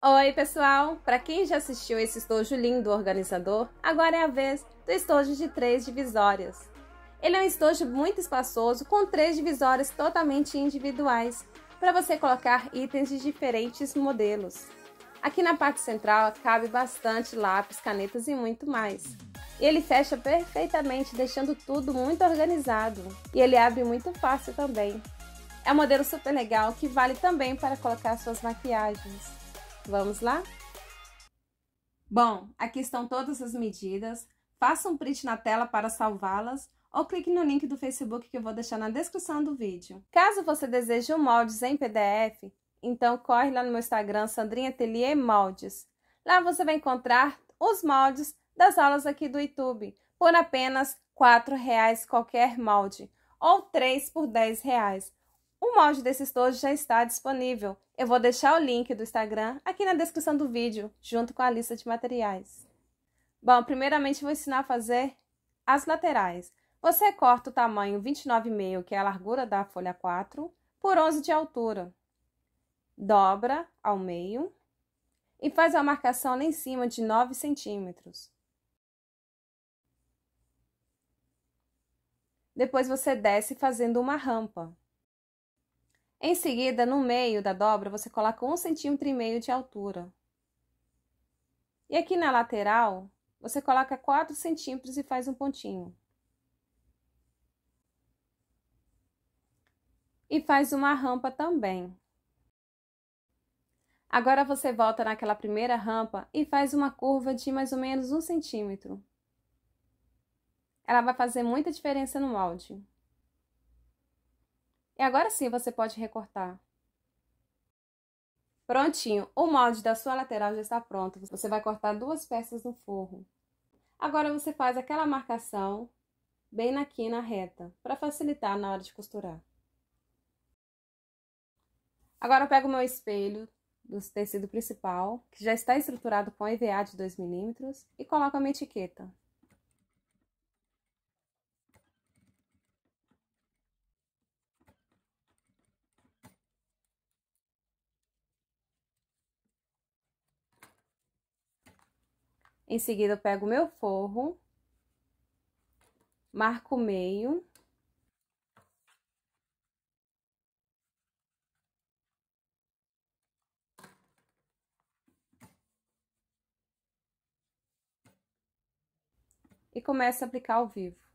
Oi, pessoal! Para quem já assistiu esse estojo lindo organizador, agora é a vez do estojo de três divisórias. Ele é um estojo muito espaçoso com três divisórias totalmente individuais para você colocar itens de diferentes modelos. Aqui na parte central cabe bastante lápis, canetas e muito mais. E ele fecha perfeitamente, deixando tudo muito organizado. E ele abre muito fácil também. É um modelo super legal que vale também para colocar suas maquiagens. Vamos lá? Bom, aqui estão todas as medidas. Faça um print na tela para salvá-las ou clique no link do Facebook que eu vou deixar na descrição do vídeo. Caso você deseje um moldes em PDF, então corre lá no meu Instagram, Sandrinha Atelier Moldes. Lá você vai encontrar os moldes das aulas aqui do YouTube, por apenas R$ reais qualquer molde, ou 3 por R$ reais. O molde desses todos já está disponível. Eu vou deixar o link do Instagram aqui na descrição do vídeo, junto com a lista de materiais. Bom, primeiramente vou ensinar a fazer as laterais. Você corta o tamanho 29,5, que é a largura da folha 4, por 11 de altura. Dobra ao meio e faz a marcação lá em cima de 9 centímetros. Depois você desce fazendo uma rampa. Em seguida, no meio da dobra, você coloca um centímetro e meio de altura. E aqui na lateral, você coloca 4 centímetros e faz um pontinho. E faz uma rampa também. Agora você volta naquela primeira rampa e faz uma curva de mais ou menos um centímetro. Ela vai fazer muita diferença no molde. E agora sim você pode recortar. Prontinho, o molde da sua lateral já está pronto. Você vai cortar duas peças no forro. Agora você faz aquela marcação bem na quina reta, para facilitar na hora de costurar. Agora eu pego o meu espelho do tecido principal, que já está estruturado com EVA de 2 milímetros e coloco a minha etiqueta. Em seguida, eu pego o meu forro, marco o meio. E começo a aplicar ao vivo.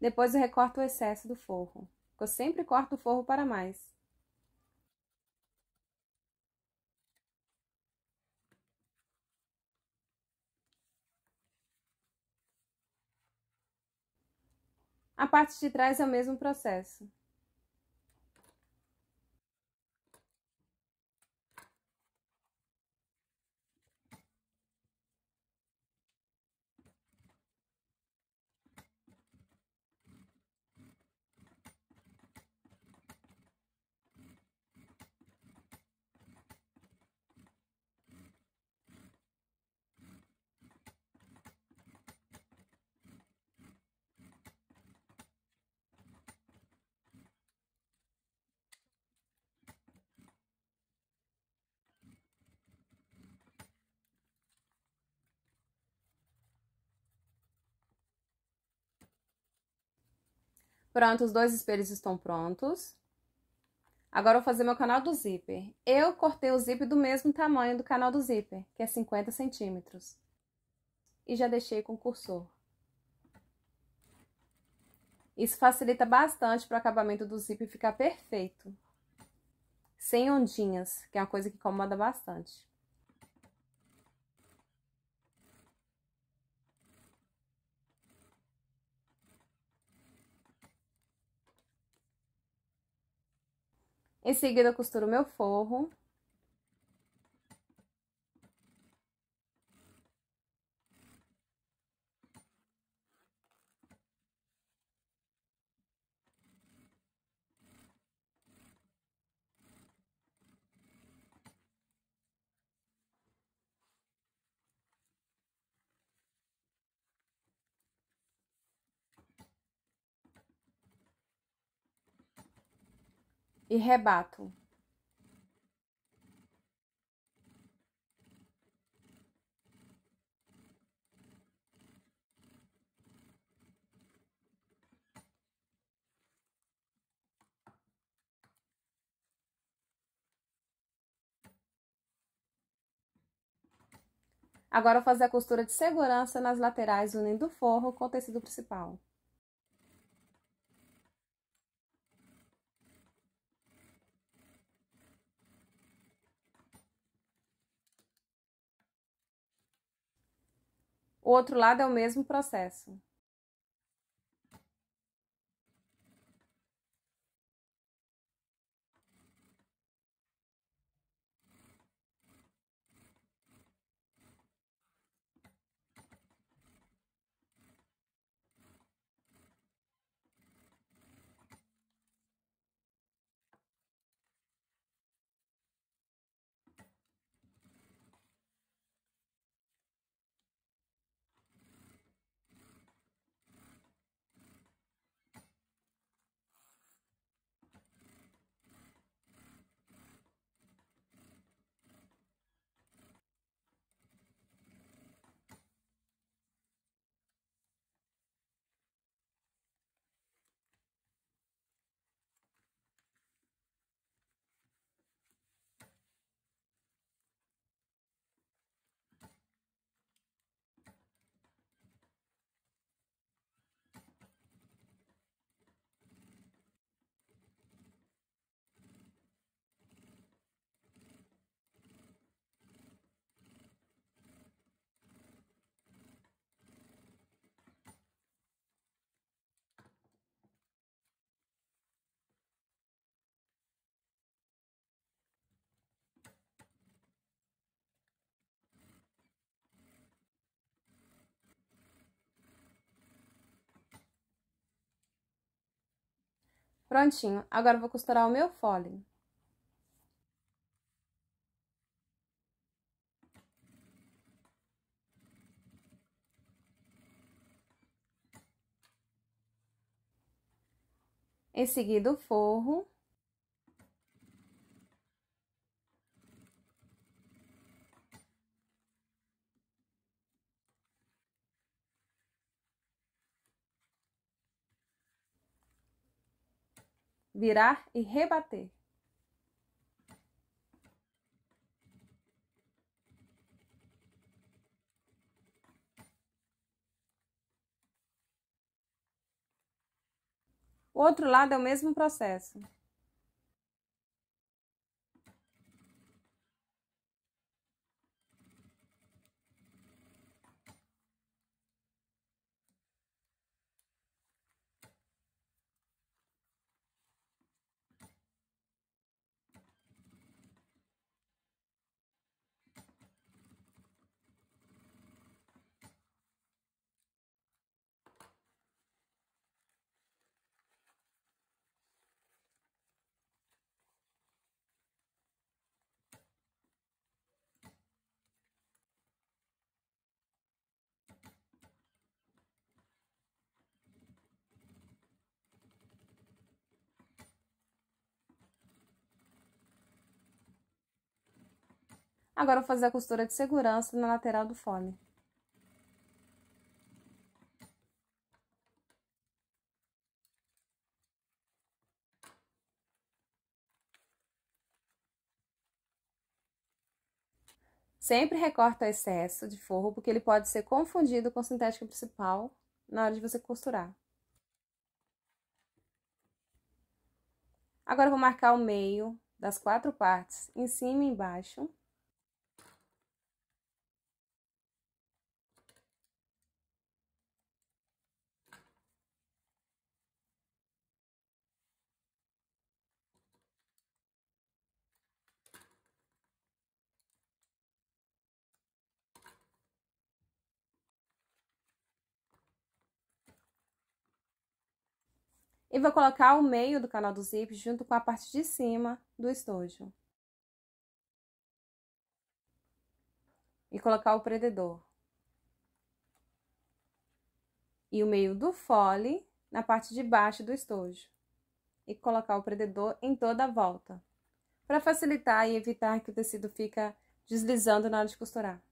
Depois eu recorto o excesso do forro. Eu sempre corto o forro para mais. A parte de trás é o mesmo processo. Pronto, os dois espelhos estão prontos. Agora eu vou fazer meu canal do zíper. Eu cortei o zíper do mesmo tamanho do canal do zíper, que é 50 centímetros. E já deixei com o cursor. Isso facilita bastante para o acabamento do zíper ficar perfeito. Sem ondinhas, que é uma coisa que incomoda bastante. Em seguida, costuro meu forro. e rebato. Agora, vou fazer a costura de segurança nas laterais unindo o forro com o tecido principal. O outro lado é o mesmo processo. Prontinho, agora vou costurar o meu fole. Em seguida, o forro. virar e rebater. O outro lado é o mesmo processo. Agora vou fazer a costura de segurança na lateral do fole. Sempre recorta o excesso de forro, porque ele pode ser confundido com o sintético principal na hora de você costurar. Agora, vou marcar o meio das quatro partes, em cima e embaixo. e vou colocar o meio do canal do zip junto com a parte de cima do estojo. E colocar o prendedor. E o meio do fole na parte de baixo do estojo. E colocar o prendedor em toda a volta. Para facilitar e evitar que o tecido fica deslizando na hora de costurar.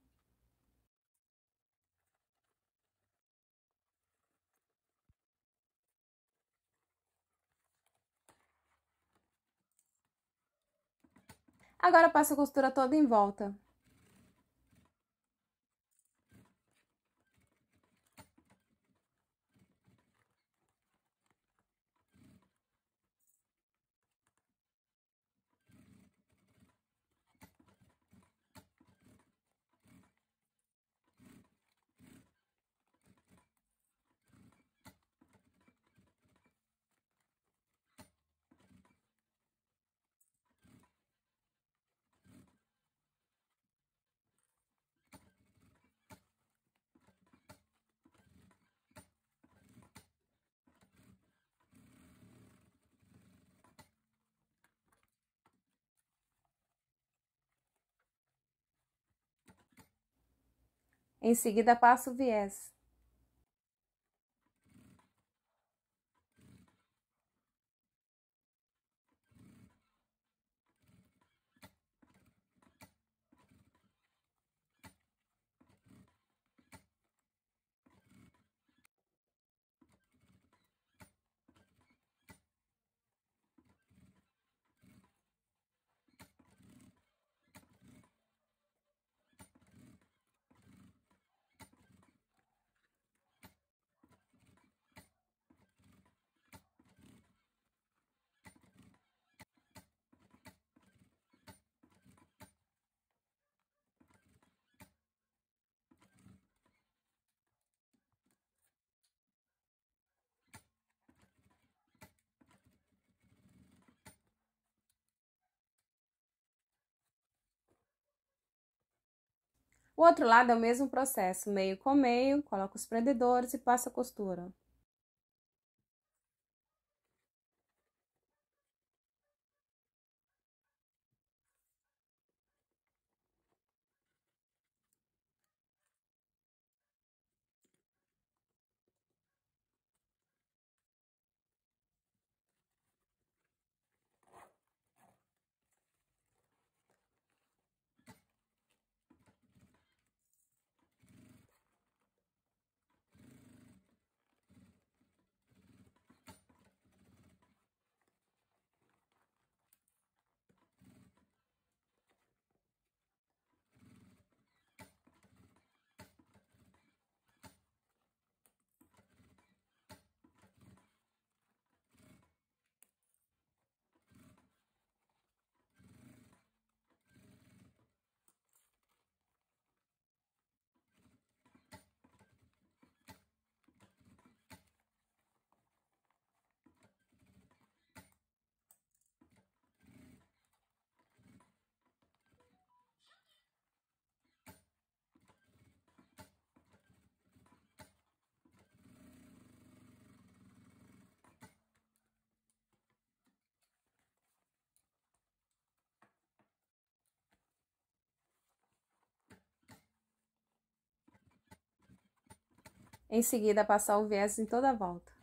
Agora passo a costura toda em volta. Em seguida passa o viés, O outro lado é o mesmo processo, meio com meio, coloca os prendedores e passa a costura. em seguida passar o viés em toda a volta.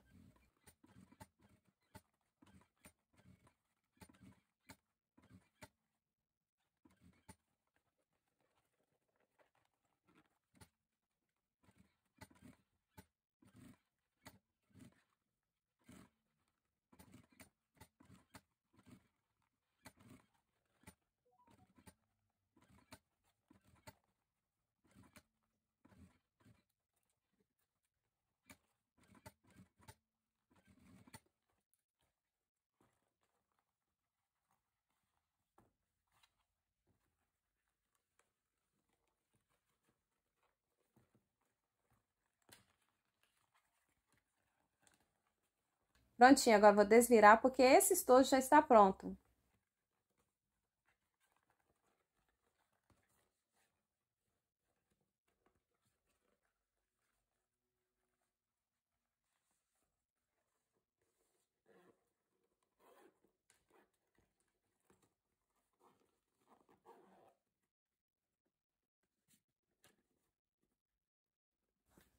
Prontinho, agora vou desvirar porque esse estojo já está pronto.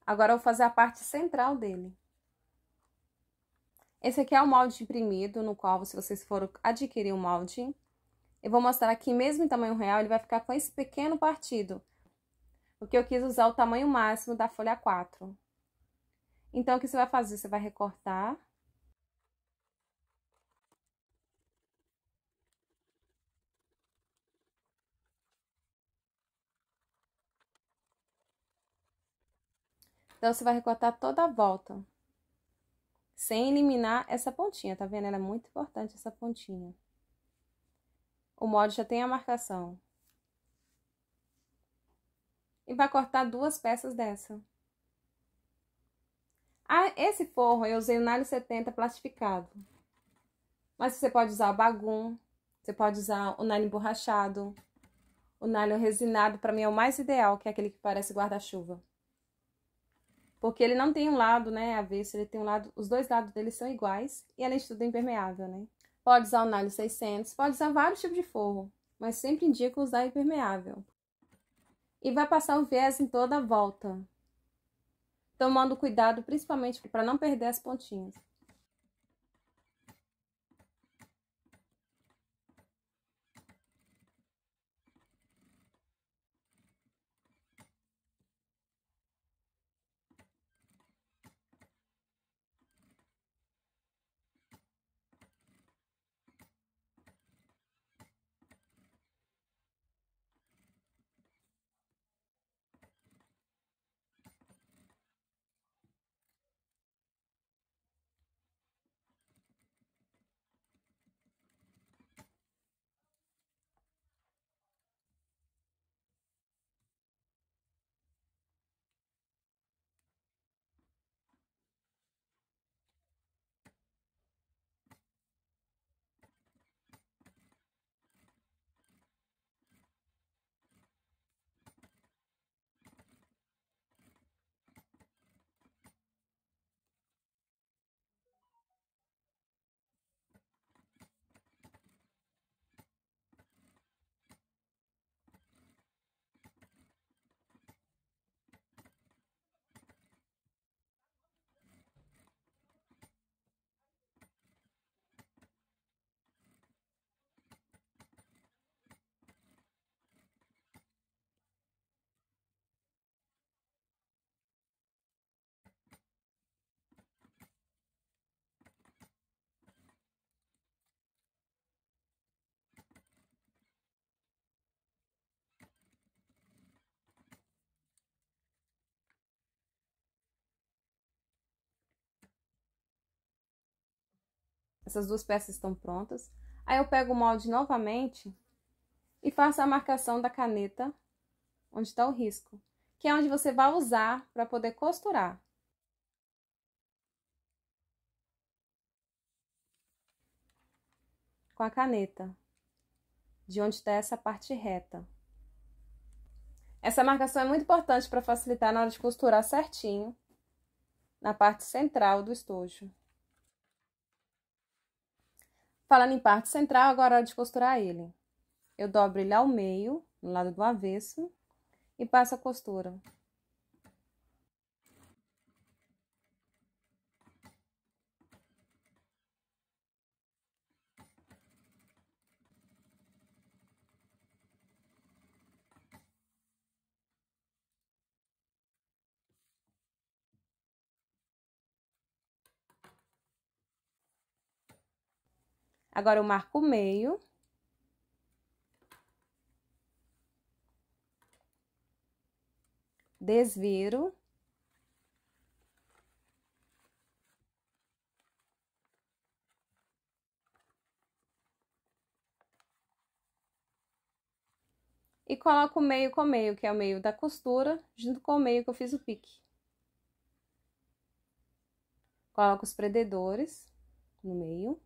Agora, eu vou fazer a parte central dele. Esse aqui é o molde imprimido, no qual, se vocês forem adquirir o um molde, eu vou mostrar aqui, mesmo em tamanho real, ele vai ficar com esse pequeno partido. Porque eu quis usar o tamanho máximo da folha 4. Então, o que você vai fazer? Você vai recortar. Então, você vai recortar toda a volta sem eliminar essa pontinha, tá vendo? Ela é muito importante essa pontinha. O molde já tem a marcação. E vai cortar duas peças dessa. Ah, esse forro eu usei o nylon 70 plastificado. Mas você pode usar o bagum, você pode usar o nylon borrachado, o nylon resinado, para mim é o mais ideal, que é aquele que parece guarda-chuva. Porque ele não tem um lado, né, avesso, ele tem um lado, os dois lados dele são iguais e além de tudo é impermeável, né? Pode usar o nylon 600, pode usar vários tipos de forro, mas sempre indico usar impermeável. E vai passar o viés em toda a volta, tomando cuidado principalmente para não perder as pontinhas. Essas duas peças estão prontas. Aí eu pego o molde novamente e faço a marcação da caneta onde está o risco, que é onde você vai usar para poder costurar. Com a caneta, de onde está essa parte reta. Essa marcação é muito importante para facilitar na hora de costurar certinho na parte central do estojo. Falando em parte central, agora é hora de costurar ele. Eu dobro ele ao meio, no lado do avesso, e passo a costura. Agora, eu marco o meio. Desviro. E coloco o meio com o meio, que é o meio da costura, junto com o meio que eu fiz o pique. Coloco os prendedores no meio.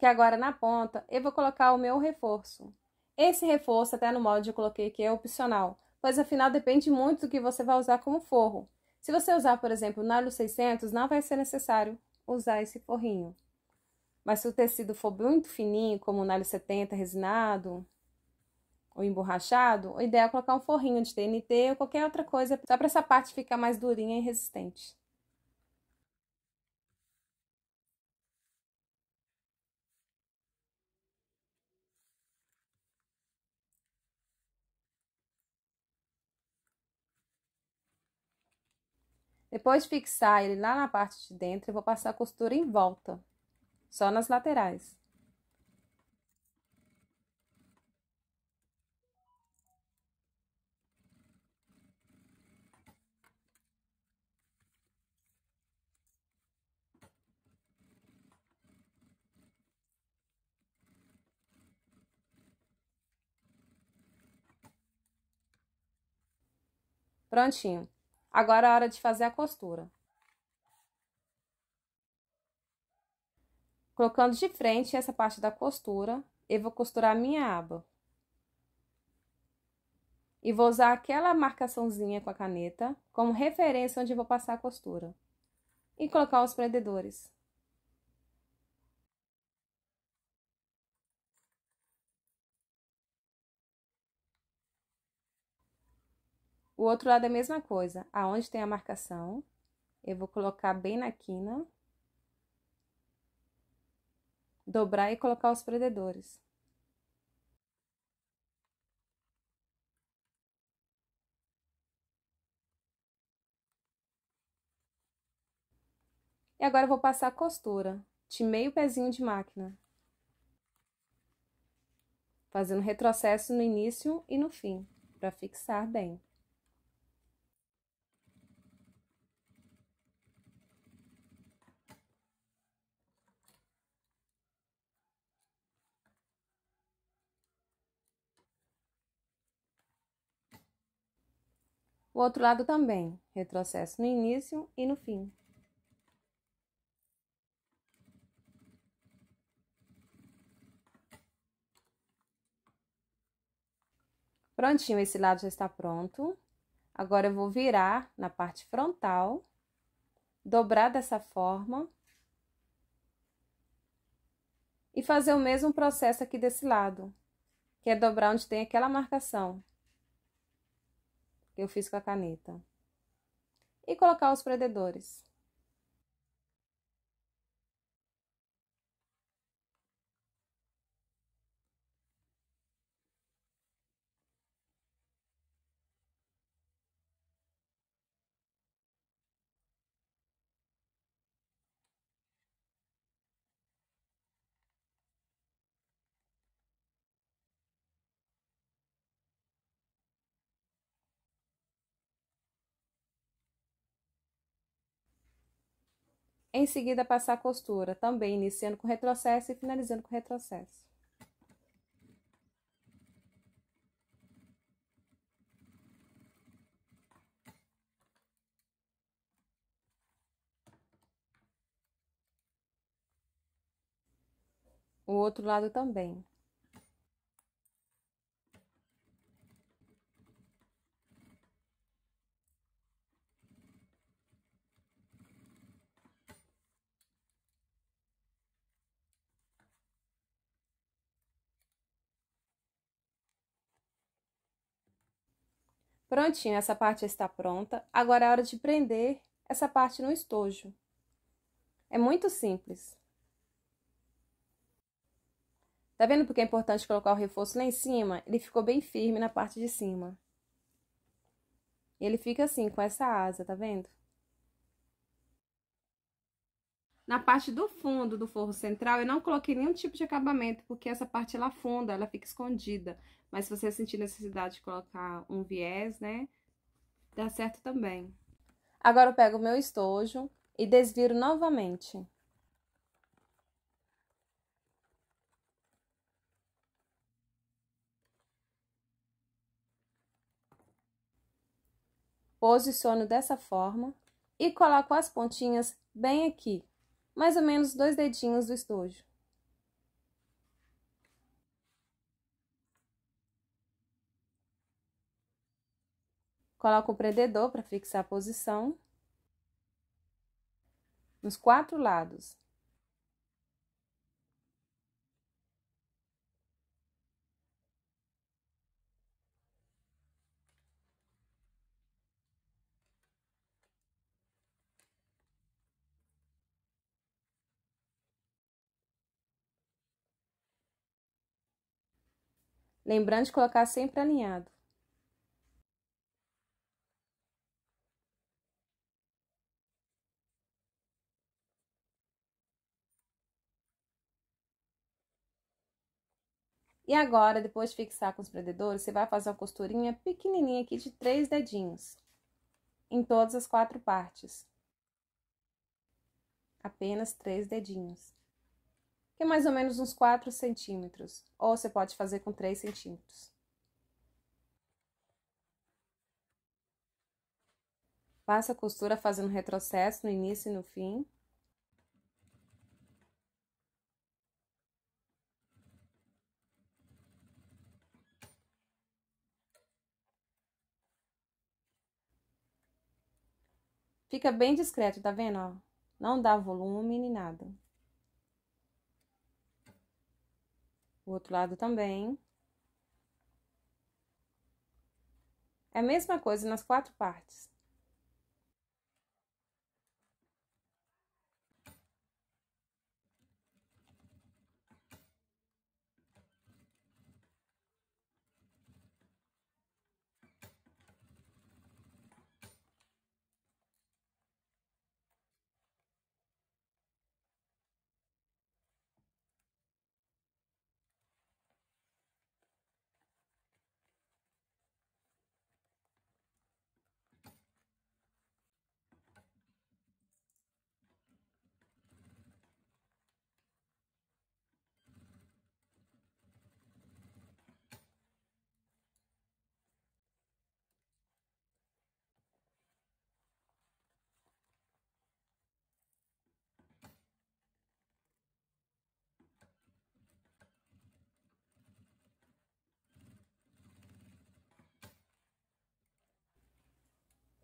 que agora na ponta eu vou colocar o meu reforço. Esse reforço, até no molde eu coloquei que é opcional, pois afinal depende muito do que você vai usar como forro. Se você usar, por exemplo, Nálio 600, não vai ser necessário usar esse forrinho. Mas se o tecido for muito fininho, como o Nálio 70 resinado ou emborrachado, o ideal é colocar um forrinho de TNT ou qualquer outra coisa, só para essa parte ficar mais durinha e resistente. Depois de fixar ele lá na parte de dentro, eu vou passar a costura em volta, só nas laterais. Prontinho. Agora é hora de fazer a costura. Colocando de frente essa parte da costura, eu vou costurar a minha aba. E vou usar aquela marcaçãozinha com a caneta como referência onde eu vou passar a costura. E colocar os prendedores. O outro lado é a mesma coisa. Aonde tem a marcação, eu vou colocar bem na quina. Dobrar e colocar os prendedores. E agora vou passar a costura de meio pezinho de máquina. Fazendo retrocesso no início e no fim, para fixar bem. outro lado também, retrocesso no início e no fim. Prontinho, esse lado já está pronto. Agora, eu vou virar na parte frontal, dobrar dessa forma. E fazer o mesmo processo aqui desse lado, que é dobrar onde tem aquela marcação que eu fiz com a caneta. E colocar os predadores. Em seguida, passar a costura, também iniciando com retrocesso e finalizando com retrocesso. O outro lado também. Prontinho, essa parte está pronta. Agora é hora de prender essa parte no estojo. É muito simples. Tá vendo porque é importante colocar o reforço lá em cima? Ele ficou bem firme na parte de cima. E ele fica assim, com essa asa, tá vendo? Na parte do fundo do forro central, eu não coloquei nenhum tipo de acabamento, porque essa parte ela funda, ela fica escondida. Mas se você sentir necessidade de colocar um viés, né? Dá certo também. Agora eu pego o meu estojo e desviro novamente. Posiciono dessa forma e coloco as pontinhas bem aqui, mais ou menos dois dedinhos do estojo. Coloca o prendedor para fixar a posição nos quatro lados. Lembrando de colocar sempre alinhado. E agora, depois de fixar com os prendedores, você vai fazer uma costurinha pequenininha aqui de três dedinhos, em todas as quatro partes. Apenas três dedinhos, que é mais ou menos uns quatro centímetros, ou você pode fazer com três centímetros. Faça a costura fazendo retrocesso no início e no fim. Fica bem discreto, tá vendo? Ó? Não dá volume nem nada. O outro lado também. É a mesma coisa nas quatro partes.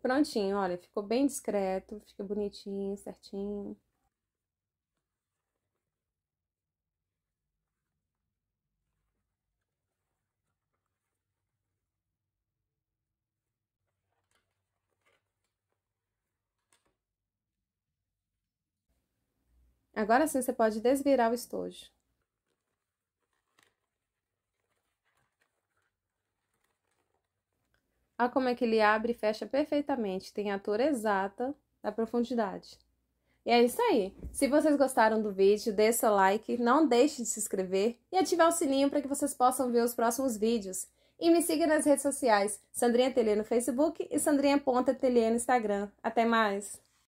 prontinho, olha, ficou bem discreto, fica bonitinho, certinho. Agora sim, você pode desvirar o estojo. Olha como é que ele abre e fecha perfeitamente. Tem a altura exata da profundidade. E é isso aí. Se vocês gostaram do vídeo, dê seu like, não deixe de se inscrever e ativar o sininho para que vocês possam ver os próximos vídeos. E me siga nas redes sociais, Sandrinha Telê no Facebook e Sandrinha Ponta Telê no Instagram. Até mais!